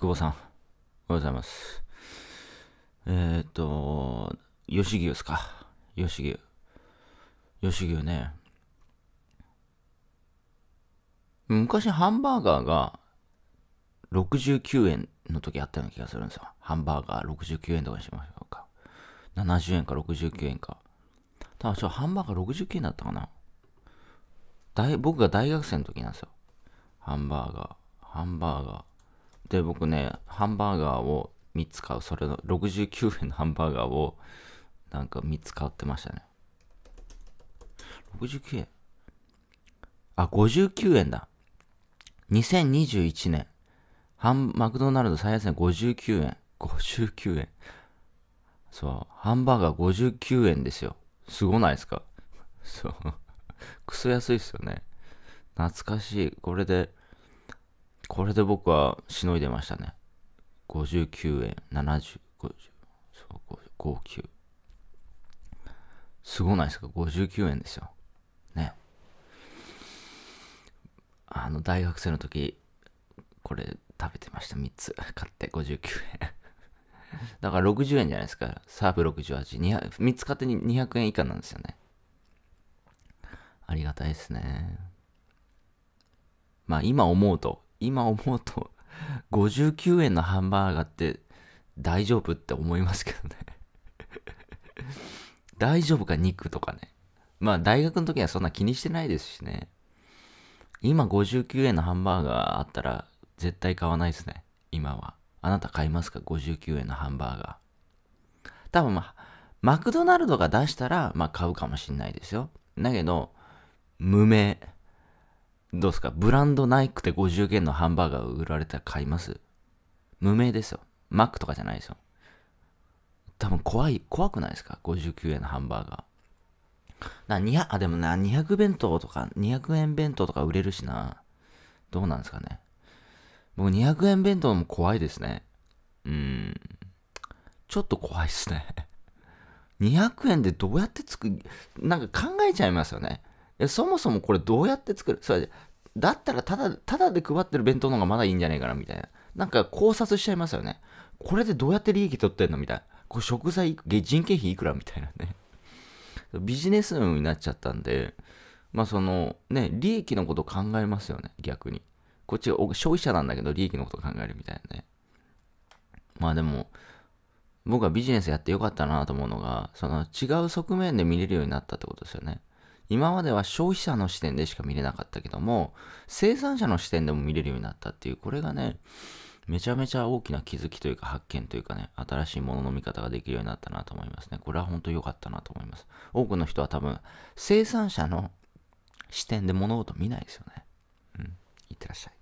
久保さん、おはようございます。えっ、ー、と、吉牛ですか。吉牛。吉牛ね。昔ハンバーガーが69円の時あったような気がするんですよ。ハンバーガー69円とかにしましょうか。70円か69円か。ただ、ちょ、ハンバーガー69円だったかな。大僕が大学生の時なんですよ。ハンバーガー、ハンバーガー。で、僕ね、ハンバーガーを3つ買う。それの69円のハンバーガーをなんか3つ買ってましたね。69円あ、59円だ。2021年。ハン、マクドナルド最安値59円。59円。そう。ハンバーガー59円ですよ。すごないですかそう。クソ安いっすよね。懐かしい。これで、これで僕はしのいでましたね。59円、70、5そう、9すごないですか ?59 円ですよ。ね。あの、大学生の時、これ食べてました。3つ買って59円。だから60円じゃないですか。サーブ68。3つ買って200円以下なんですよね。ありがたいですね。まあ今思うと今思うと59 円のハンバーガーって大丈夫って思いますけどね 大丈夫か肉とかね。まあ大学の時はそんな気にしてないですしね。今59円のハンバーガーあったら絶対買わないですね。今は。あなた買いますか ?59 円のハンバーガー。多分まあ、マクドナルドが出したら、まあ買うかもしんないですよ。だけど、無名。どうすかブランドなくて50元のハンバーガー売られたら買います無名ですよ。マックとかじゃないですよ。多分怖い、怖くないですか ?59 円のハンバーガー。な、200、あ、でもな、200弁当とか、200円弁当とか売れるしな。どうなんですかね。僕200円弁当も怖いですね。うん。ちょっと怖いっすね。200円でどうやって作く。なんか考えちゃいますよね。そもそもこれどうやって作るそれだったらただ、ただで配ってる弁当の方がまだいいんじゃないかなみたいな。なんか考察しちゃいますよね。これでどうやって利益取ってんのみたいな。これ食材、人件費いくらみたいなね。ビジネス運になっちゃったんで、まあそのね、利益のこと考えますよね、逆に。こっち消費者なんだけど利益のこと考えるみたいなね。まあでも、僕はビジネスやってよかったなと思うのが、その違う側面で見れるようになったってことですよね。今までは消費者の視点でしか見れなかったけども、生産者の視点でも見れるようになったっていう、これがね、めちゃめちゃ大きな気づきというか発見というかね、新しいものの見方ができるようになったなと思いますね。これは本当良かったなと思います。多くの人は多分、生産者の視点で物事見ないですよね。うん。いってらっしゃい。